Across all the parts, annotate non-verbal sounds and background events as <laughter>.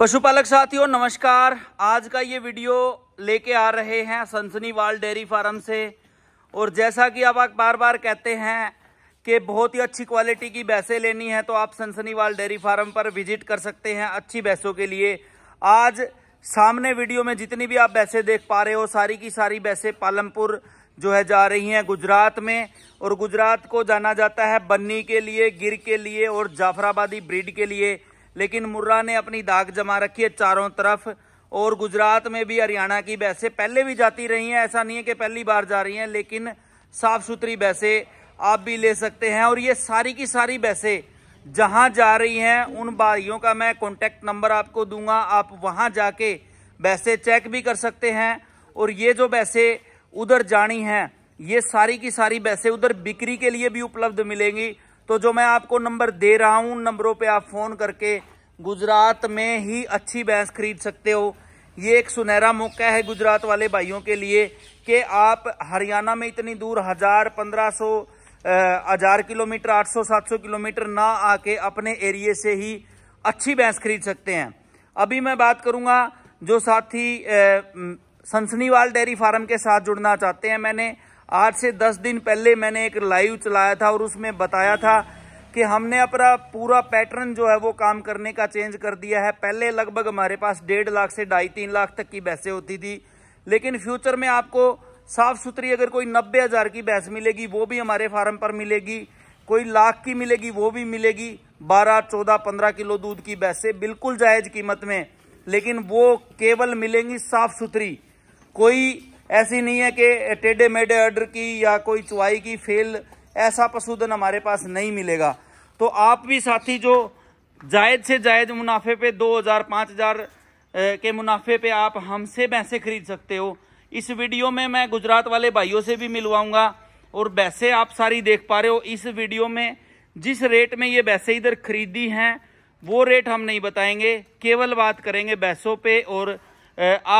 पशुपालक साथियों नमस्कार आज का ये वीडियो लेके आ रहे हैं सनसनीवाल डेयरी फार्म से और जैसा कि आप बार बार कहते हैं कि बहुत ही अच्छी क्वालिटी की भैंसें लेनी है तो आप सनसनीवाल डेयरी फार्म पर विजिट कर सकते हैं अच्छी भैंसों के लिए आज सामने वीडियो में जितनी भी आप भैंसे देख पा रहे हो सारी की सारी भैंसे पालमपुर जो है जा रही हैं गुजरात में और गुजरात को जाना जाता है बन्नी के लिए गिर के लिए और जाफराबादी ब्रिड के लिए लेकिन मुर्रा ने अपनी दाग जमा रखी है चारों तरफ और गुजरात में भी हरियाणा की बैसे पहले भी जाती रही हैं ऐसा नहीं है कि पहली बार जा रही हैं लेकिन साफ सुथरी बैसे आप भी ले सकते हैं और ये सारी की सारी बैसे जहां जा रही हैं उन भाइयों का मैं कॉन्टेक्ट नंबर आपको दूंगा आप वहां जाके बैसे चेक भी कर सकते हैं और ये जो बैसे उधर जानी हैं ये सारी की सारी बैसे उधर बिक्री के लिए भी उपलब्ध मिलेंगी तो जो मैं आपको नंबर दे रहा हूँ उन नंबरों पे आप फ़ोन करके गुजरात में ही अच्छी भैंस खरीद सकते हो ये एक सुनहरा मौका है गुजरात वाले भाइयों के लिए कि आप हरियाणा में इतनी दूर हज़ार पंद्रह सौ हजार किलोमीटर आठ सौ सात सौ किलोमीटर ना आके अपने एरिए से ही अच्छी भैंस खरीद सकते हैं अभी मैं बात करूंगा जो साथी सनसनीवाल डेयरी फार्म के साथ जुड़ना चाहते हैं मैंने आज से दस दिन पहले मैंने एक लाइव चलाया था और उसमें बताया था कि हमने अपना पूरा पैटर्न जो है वो काम करने का चेंज कर दिया है पहले लगभग हमारे पास डेढ़ लाख से ढाई तीन लाख तक की बहसें होती थी लेकिन फ्यूचर में आपको साफ सुथरी अगर कोई नब्बे हज़ार की बहस मिलेगी वो भी हमारे फार्म पर मिलेगी कोई लाख की मिलेगी वो भी मिलेगी बारह चौदह पंद्रह किलो दूध की बहसें बिल्कुल जायज़ कीमत में लेकिन वो केवल मिलेंगी साफ सुथरी कोई ऐसी नहीं है कि टेढ़े मेढे अर्डर की या कोई चुवाई की फेल ऐसा पशुधन हमारे पास नहीं मिलेगा तो आप भी साथी जो जायद से जायद मुनाफे पे 2000 5000 के मुनाफे पे आप हमसे भैंसे खरीद सकते हो इस वीडियो में मैं गुजरात वाले भाइयों से भी मिलवाऊंगा और वैसे आप सारी देख पा रहे हो इस वीडियो में जिस रेट में ये वैसे इधर खरीदी हैं वो रेट हम नहीं बताएंगे केवल बात करेंगे बैसों पे और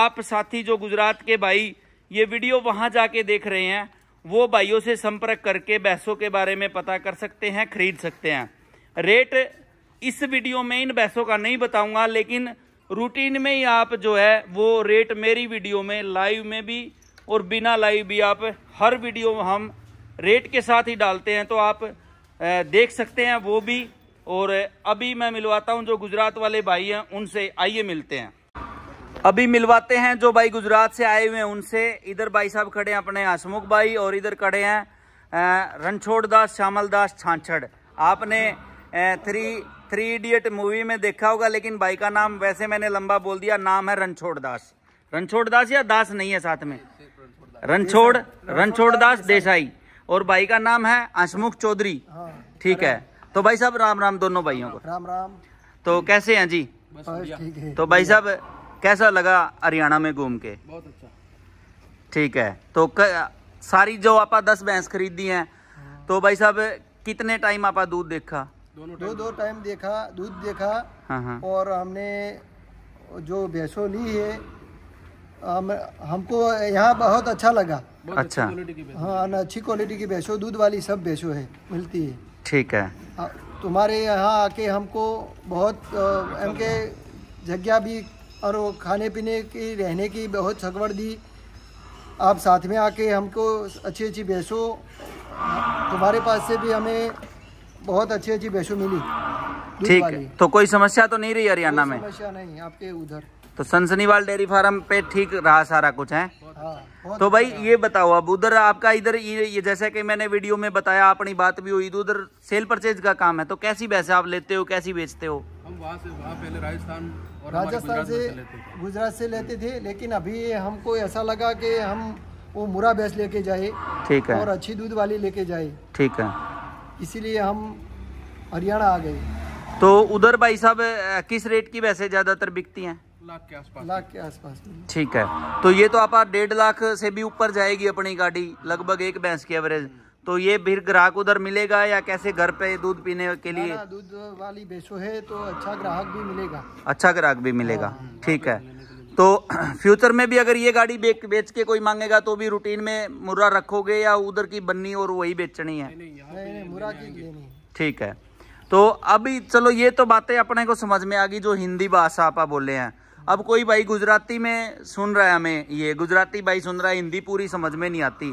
आप साथी जो गुजरात के भाई ये वीडियो वहाँ जाके देख रहे हैं वो भाइयों से संपर्क करके बैसों के बारे में पता कर सकते हैं खरीद सकते हैं रेट इस वीडियो में इन बैसों का नहीं बताऊंगा लेकिन रूटीन में ही आप जो है वो रेट मेरी वीडियो में लाइव में भी और बिना लाइव भी आप हर वीडियो हम रेट के साथ ही डालते हैं तो आप देख सकते हैं वो भी और अभी मैं मिलवाता हूं जो गुजरात वाले भाई हैं उनसे आइए मिलते हैं अभी मिलवाते हैं जो भाई गुजरात से आए हुए हैं उनसे इधर भाई साहब खड़े हैं अपने हसमुख भाई और इधर खड़े हैं रणछोड़ दास श्यामल दास छाछड़ आपने थ्री थ्री इडियट मूवी में देखा होगा लेकिन भाई का नाम वैसे मैंने लंबा बोल दिया नाम है रणछोड़ दास रणछोड़ दास या दास नहीं है साथ में रणछोड़ रणछोड़ दास देसाई और भाई का नाम है हसमुख चौधरी हाँ। ठीक है तो भाई साहब राम राम दोनों भाइयों को राम राम तो कैसे हैं जी तो भाई साहब कैसा लगा हरियाणा में घूम के बहुत अच्छा ठीक है तो क, सारी जो आप दस भैंस खरीदी हैं हाँ। तो भाई साहब कितने टाइम आप दूध देखा दो दो टाइम देखा दूध देखा हाँ, हाँ। और हमने जो भैंसो ली है हम, हमको यहाँ बहुत अच्छा लगा बहुत अच्छा हाँ अच्छी क्वालिटी की भैंसो दूध वाली सब भैंसो है मिलती है ठीक है तुम्हारे यहाँ आके हमको बहुत जगह भी और वो खाने पीने की रहने की बहुत सगवड़ दी आप साथ में आके हमको अच्छी अच्छी भैंसों तुम्हारे पास से भी हमें बहुत अच्छी अच्छी भैंसों मिली ठीक है तो कोई समस्या तो नहीं रही हरियाणा में समस्या नहीं आपके उधर तो सनसनीवाल डेयरी फार्म पे ठीक रहा सारा कुछ है हाँ, अच्छा, तो भाई अच्छा ये बताओ अब उधर आपका इधर ये जैसे कि मैंने वीडियो में बताया अपनी बात भी हुई तो उधर सेल परचेज का काम है तो कैसी भैंसे आप लेते हो कैसी बेचते हो हम वहाँ से वहाँ पहले राजस्थान और राजस्थान से गुजरात से लेते थे लेकिन अभी हमको ऐसा लगा कि हम वो मुरा भैंस लेके जाए ठीक है और अच्छी दूध वाली लेके जाए ठीक है इसीलिए हम हरियाणा आ गए तो उधर भाई साहब किस रेट की भैंसें ज़्यादातर बिकती हैं लाख के आसपास लाख के आसपास ठीक है तो ये तो आप डेढ़ लाख से भी ऊपर जाएगी अपनी गाड़ी लगभग एक भैंस की एवरेज तो ये फिर ग्राहक उधर मिलेगा या कैसे घर पे दूध पीने के लिए दूध वाली बेचो है तो अच्छा ग्राहक भी मिलेगा अच्छा ग्राहक भी मिलेगा हाँ, हाँ, ठीक है तो <clears throat> फ्यूचर में भी अगर ये गाड़ी बेच बेच के कोई मांगेगा तो भी रूटीन में मुर्रा रखोगे या उधर की बननी और वही बेचनी है ठीक है तो अभी चलो ये तो बातें अपने को समझ में आ गई जो हिंदी भाषा आप बोले हैं अब कोई भाई गुजराती में सुन रहा है हमें ये गुजराती भाई सुन रहा है हिंदी पूरी समझ में नहीं आती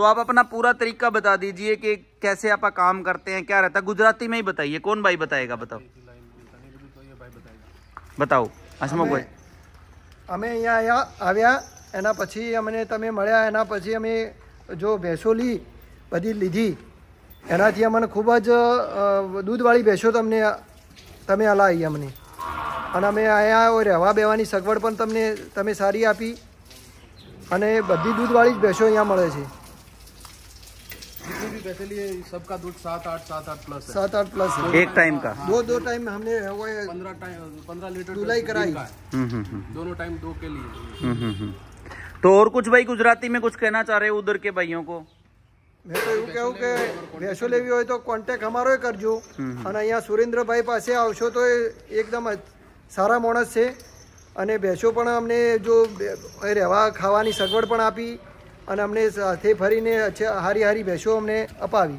તો આપ અપના પૂરા તરીકા બતા દીજીએ કે કેસે આપા કામ કરતે હે કે રહતા ગુજરાતી મેહી બતાઈએ કોન ભાઈ બતાયેગા બતાવો આસમ કોઈ અમે અહીંયા આવ્યા એના પછી અમે તમને મળ્યા એના પછી અમે જો ભેસો લી બધી લીધી એનાથી અમેન ખૂબ જ દૂધવાળી ભેસો તમને તમે આલાઈએ અમને અને અમે અહીંયા ઓ રેવા વેવાની સગવડ પણ તમને તમે સારી આપી અને બધી દૂધવાળી ભેસો અહીંયા મળે છે भी बेसिकली सबका दूध सात आठ सात आठ प्लस है सात आठ प्लस है एक टाइम का दो दो टाइम हमने पंद्रह टाइम पंद्रह लीटर धुलाई कराई हम्म, हम्म, हम्म। दोनों टाइम दो के लिए तो और कुछ भाई गुजराती में कुछ कहना चाह रहे हो उधर के भाइयों को મેં તો એવું કેવું કે ભેંસો લેવી હોય તો કોન્ટેક અમારો કરજો અને અહીંયા સુરેન્દ્રભાઈ પાસે આવશો તો એકદમ સારા માણસ છે અને ભેંસો પણ અમને જો રહેવા ખાવાની સગવડ પણ આપી અને અમને સાથે ફરીને હારી હારી ભેંસો અમને અપાવી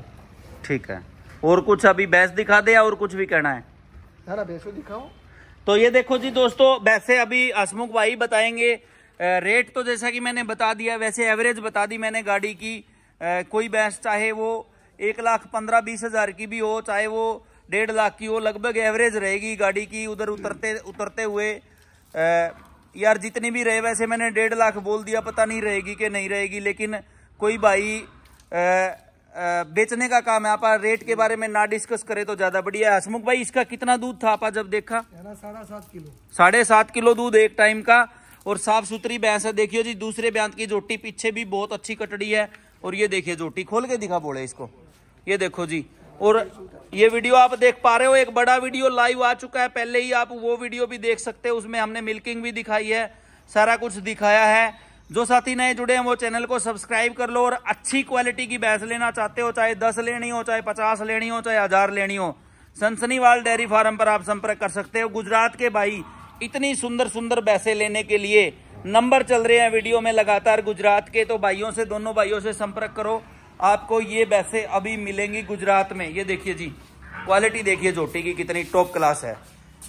ठीक है और कुछ अभी भैंस दिखा दे या और कुछ भी कहना है ना भैंसो दिखाओ तो ये देखो जी दोस्तों वैसे अभी हसमुख भाई बताएंगे रेट तो जैसा कि मैंने बता दिया वैसे एवरेज बता दी मैंने गाड़ी की कोई बैंस चाहे वो एक लाख पंद्रह बीस हजार की भी हो चाहे वो डेढ़ लाख की हो लगभग एवरेज रहेगी गाड़ी की उधर उतरते उतरते हुए यार जितनी भी रहे वैसे मैंने डेढ़ लाख बोल दिया पता नहीं रहेगी कि नहीं रहेगी लेकिन कोई भाई आ, आ, बेचने का काम है आप रेट के बारे में ना डिस्कस करें तो ज्यादा बढ़िया है हसमुख भाई इसका कितना दूध था आप जब देखा साढ़े सात किलो साढ़े सात किलो दूध एक टाइम का और साफ सुथरी भैंस है देखियो जी दूसरे ब्यांत की जोटी पीछे भी बहुत अच्छी कटड़ी है और ये देखिए जोटी खोल के दिखा बोले इसको ये देखो जी और ये वीडियो आप देख पा रहे हो एक बड़ा वीडियो लाइव आ चुका है पहले ही आप वो वीडियो भी देख सकते हो उसमें हमने मिल्किंग भी दिखाई है सारा कुछ दिखाया है जो साथी नए जुड़े हैं वो चैनल को सब्सक्राइब कर लो और अच्छी क्वालिटी की भैंस लेना चाहते हो चाहे दस लेनी हो चाहे पचास लेनी हो चाहे हजार लेनी हो सनसनीवाल डेयरी फार्म पर आप संपर्क कर सकते हो गुजरात के भाई इतनी सुंदर सुंदर भैंसे लेने के लिए नंबर चल रहे हैं वीडियो में लगातार गुजरात के तो भाइयों से दोनों भाइयों से संपर्क करो आपको ये वैसे अभी मिलेंगी गुजरात में ये देखिए जी क्वालिटी देखिए जोटी की कितनी टॉप क्लास है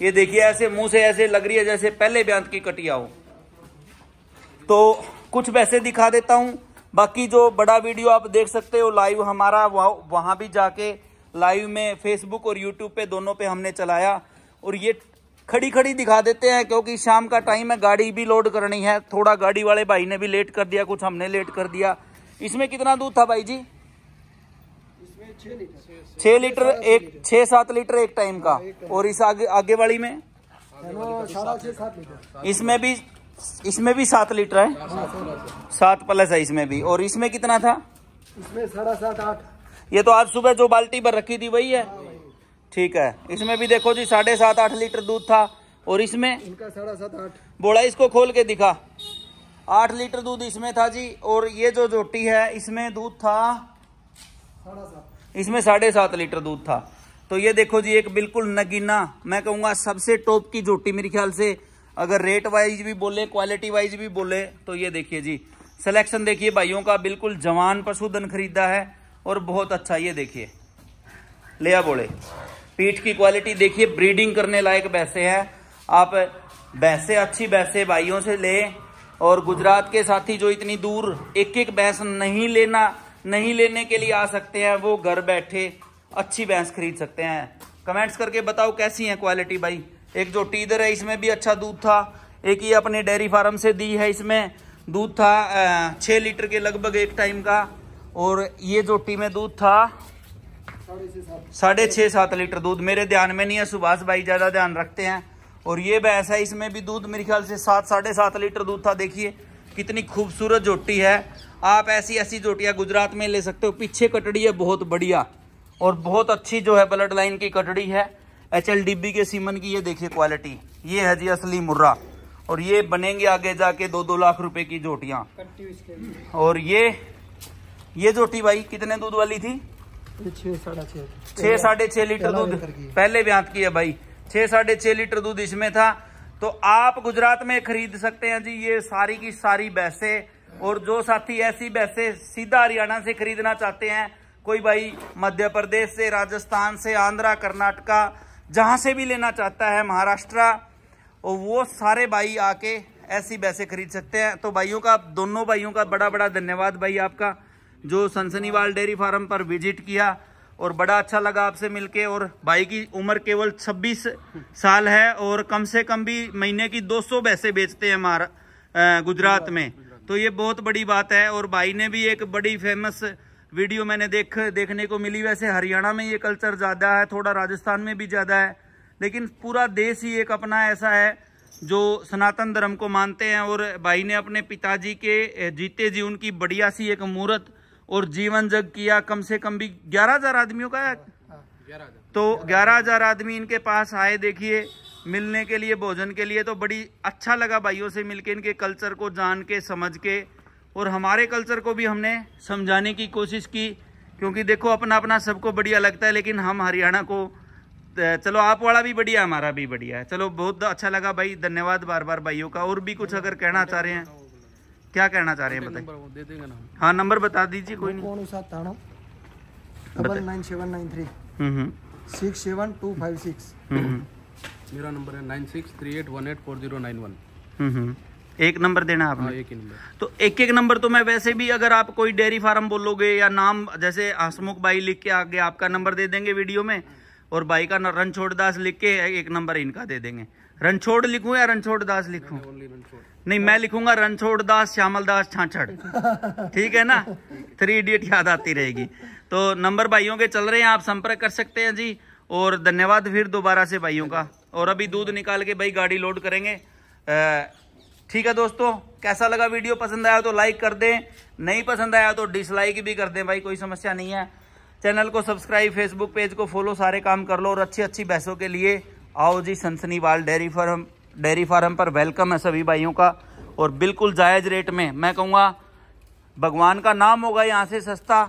ये देखिए ऐसे मुंह से ऐसे लग रही है जैसे पहले ब्यांत की कटिया हो तो कुछ वैसे दिखा देता हूं बाकी जो बड़ा वीडियो आप देख सकते हो लाइव हमारा वहां भी जाके लाइव में फेसबुक और यूट्यूब पे दोनों पे हमने चलाया और ये खड़ी खड़ी दिखा देते हैं क्योंकि शाम का टाइम है गाड़ी भी लोड करनी है थोड़ा गाड़ी वाले भाई ने भी लेट कर दिया कुछ हमने लेट कर दिया इसमें कितना दूध था भाई जी छह लीटर एक छह सात लीटर एक टाइम का और इस आगे आगे वाली में इसमें भी इसमें भी सात लीटर है सात प्लस है इसमें भी और इसमें कितना था इसमें साढ़ा सात आठ ये तो आज सुबह जो बाल्टी पर रखी थी वही है ठीक है इसमें भी देखो जी साढ़े सात आठ लीटर दूध था और इसमें इनका साढ़ा सात आठ बोला इसको खोल के दिखा आठ लीटर दूध इसमें था जी और ये जो जोटी है इसमें दूध था इसमें साढ़े सात लीटर दूध था तो ये देखो जी एक बिल्कुल नगीना मैं कहूँगा सबसे टॉप की जोटी मेरे ख्याल से अगर रेट वाइज भी बोले क्वालिटी वाइज भी बोले तो ये देखिए जी सिलेक्शन देखिए भाइयों का बिल्कुल जवान पशुधन खरीदा है और बहुत अच्छा ये देखिए लिया बोले पीठ की क्वालिटी देखिए ब्रीडिंग करने लायक वैसे है आप वैसे अच्छी वैसे भाइयों से ले और गुजरात के साथी जो इतनी दूर एक एक भैंस नहीं लेना नहीं लेने के लिए आ सकते हैं वो घर बैठे अच्छी भैंस खरीद सकते हैं कमेंट्स करके बताओ कैसी है क्वालिटी भाई एक जो टीदर है इसमें भी अच्छा दूध था एक ये अपने डेयरी फार्म से दी है इसमें दूध था छ लीटर के लगभग एक टाइम का और ये जो टी में दूध था साढ़े छः सात लीटर दूध मेरे ध्यान में नहीं है सुभाष भाई ज़्यादा ध्यान रखते हैं और ये भैंस है इसमें भी दूध मेरे ख्याल से सात साढ़े सात लीटर दूध था देखिए कितनी खूबसूरत जोटी है आप ऐसी ऐसी जोटियाँ गुजरात में ले सकते हो पीछे कटड़ी है बहुत बढ़िया और बहुत अच्छी जो है ब्लड लाइन की कटड़ी है एच के सीमन की ये देखिए क्वालिटी ये है जी असली मुर्रा और ये बनेंगे आगे जाके दो दो लाख रुपए की जोटियाँ और ये ये जोटी भाई कितने दूध वाली थी छः साढ़े छः लीटर दूध पहले ब्यांत की है भाई छः साढ़े छः लीटर दूध इसमें था तो आप गुजरात में खरीद सकते हैं जी ये सारी की सारी बैसे और जो साथी ऐसी बैसे सीधा हरियाणा से खरीदना चाहते हैं कोई भाई मध्य प्रदेश से राजस्थान से आंध्रा कर्नाटका जहाँ से भी लेना चाहता है महाराष्ट्र और वो सारे भाई आके ऐसी बैसे खरीद सकते हैं तो भाइयों का दोनों भाइयों का बड़ा बड़ा धन्यवाद भाई आपका जो सनसनीवाल डेयरी फार्म पर विजिट किया और बड़ा अच्छा लगा आपसे मिलके और भाई की उम्र केवल 26 साल है और कम से कम भी महीने की 200 पैसे बेचते हैं हमारा गुजरात में तो ये बहुत बड़ी बात है और भाई ने भी एक बड़ी फेमस वीडियो मैंने देख देखने को मिली वैसे हरियाणा में ये कल्चर ज़्यादा है थोड़ा राजस्थान में भी ज़्यादा है लेकिन पूरा देश ही एक अपना ऐसा है जो सनातन धर्म को मानते हैं और भाई ने अपने पिताजी के जीते जी उनकी बढ़िया सी एक मूर्त और जीवन जग किया कम से कम भी ग्यारह हजार आदमियों का तो ग्यारह हजार आदमी इनके पास आए देखिए मिलने के लिए भोजन के लिए तो बड़ी अच्छा लगा भाइयों से मिलके इनके कल्चर को जान के समझ के और हमारे कल्चर को भी हमने समझाने की कोशिश की क्योंकि देखो अपना अपना सबको बढ़िया लगता है लेकिन हम हरियाणा को चलो आप वाला भी बढ़िया हमारा भी बढ़िया है चलो बहुत अच्छा लगा भाई धन्यवाद बार बार भाइयों का और भी कुछ अगर कहना चाह रहे हैं क्या कहना चाह रहे हैं बताइए हाँ नंबर बता दीजिए कोई नहीं एक नंबर देना आपने हाँ, एक नंबर तो एक एक नंबर तो मैं वैसे भी अगर आप कोई डेयरी फार्म बोलोगे या नाम जैसे हसमुख भाई लिख के आगे आपका नंबर दे देंगे वीडियो में और भाई का रणछोड़ दास लिख के एक नंबर इनका दे देंगे रनछोड़ लिखूं या रनछोड़ दास लिखूं नहीं मैं लिखूंगा रनछोड़ दास श्यामल दास छाछड़ <laughs> ठीक है ना थ्री इडियट याद आती रहेगी तो नंबर भाइयों के चल रहे हैं आप संपर्क कर सकते हैं जी और धन्यवाद फिर दोबारा से भाइयों का और अभी दूध निकाल के भाई गाड़ी लोड करेंगे ठीक है दोस्तों कैसा लगा वीडियो पसंद आया तो लाइक कर दें नहीं पसंद आया तो डिसलाइक भी कर दें भाई कोई समस्या नहीं है चैनल को सब्सक्राइब फेसबुक पेज को फॉलो सारे काम कर लो और अच्छी अच्छी बहसों के लिए आओ जी Sansaniwal dairy farm dairy farm पर वेलकम है सभी भाइयों का और बिल्कुल जायज़ रेट में मैं कहूँगा भगवान का नाम होगा यहाँ से सस्ता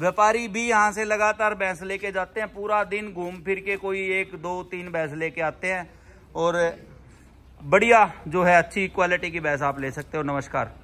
व्यापारी भी यहाँ से लगातार भैंस लेके जाते हैं पूरा दिन घूम फिर के कोई एक दो तीन भैंस लेके आते हैं और बढ़िया जो है अच्छी क्वालिटी की भैंस आप ले सकते हो नमस्कार